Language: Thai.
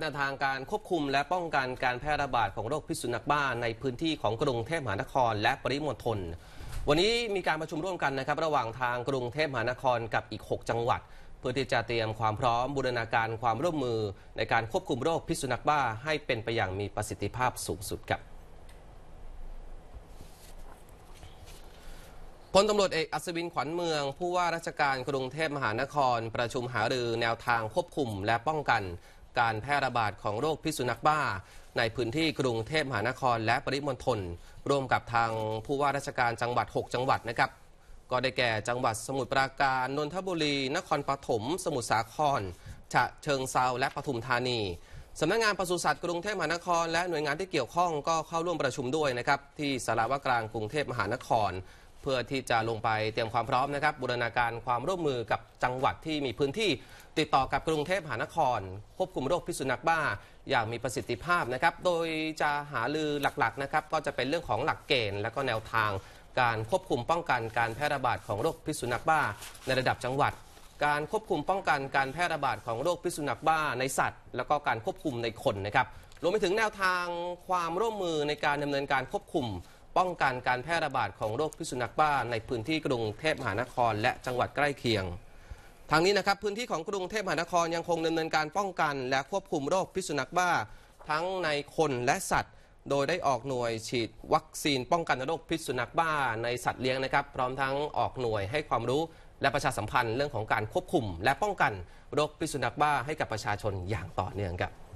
แนวทางการควบคุมและป้องกันการแพร่ระบาดของโรคพิษสุนัขบ้า ในพื้นที่ของกรุงเทพมหานครและปริมณฑล วันนี้มีการประชุมร่วมกันนะครับระหว่างทางกรุงเทพมหานครกับอีก 6 จังหวัด เพื่อที่จะเตรียมความพร้อมบูรณาการความร่วมมือในการควบคุมโรคพิษสุนัขบ้าให้เป็นไปอย่างมีประสิทธิภาพสูงสุดครับพลตำรวจเอกอัศวินขวัญเมือง ผู้ว่าราชการกรุงเทพมหานคร ประชุมหารือแนวทางควบคุมและป้องกันการแพร่ระบาดของโรคพิษสุนัขบ้า ในพื้นที่กรุงเทพมหานคร และปริมณฑลร่วมกับทางผู้ว่าราชการจังหวัด 6 จังหวัดนะครับ ก็ได้แก่จังหวัดสมุทรปราการนนทบุรีนครปฐมสมุทรสาครฉะเชิงเซาและปทุมธานีสำนักงงานปศุสัตว์กรุงเทพมหานคร และหน่วยงานที่เกี่ยวข้องก็เข้าร่วมประชุมด้วยนะครับที่สารวกลางกรุงเทพมหานครเพื่อที่จะลงไปเตรียมความพร้อมนะครับบูรณาการความร่วมมือกับจังหวัดที่มีพื้นที่ ติดต่อกับ กรุงเทพมหานคร ควบคุมโรคพิษสุนัขบ้า อย่างมีประสิทธิภาพนะครับ โดยจะหาลือหลักๆนะครับก็จะเป็นเรื่องของหลักเกณฑ์และก็แนวทางการควบคุมป้องกันการแพร่ระบาดของโรคพิษสุนัขบ้า ในระดับจังหวัด การควบคุมป้องกันการแพร่ระบาดของโรคพิษสุนัขบ้าในสัตว์ แล้วก็การควบคุมในคนนะครับ รวมไปถึงแนวทางความร่วมมือในการดำเนินการควบคุมป้องกันการแพร่ระบาดของโรคพิษสุนัขบ้า ในพื้นที่กรุงเทพมหานครและจังหวัดใกล้เคียงทางนี้นะครับพื้นที่ของกรุงเทพมหานครยังคงดำเนินการป้องกัน และควบคุมโรคพิษสุนัขบ้า ทั้งในคนและสัตว์ โดยได้ออกหน่วยฉีดวัคซีน ป้องกันโรคพิษสุนัขบ้าในสัตว์เลี้ยงนะครับพร้อมทั้งออกหน่วยให้ความรู้ และประชาสัมพันธ์เรื่องของการควบคุมและป้องกันโรคพิษสุนัขบ้าให้กับประชาชนอย่างต่อเนื่องครับ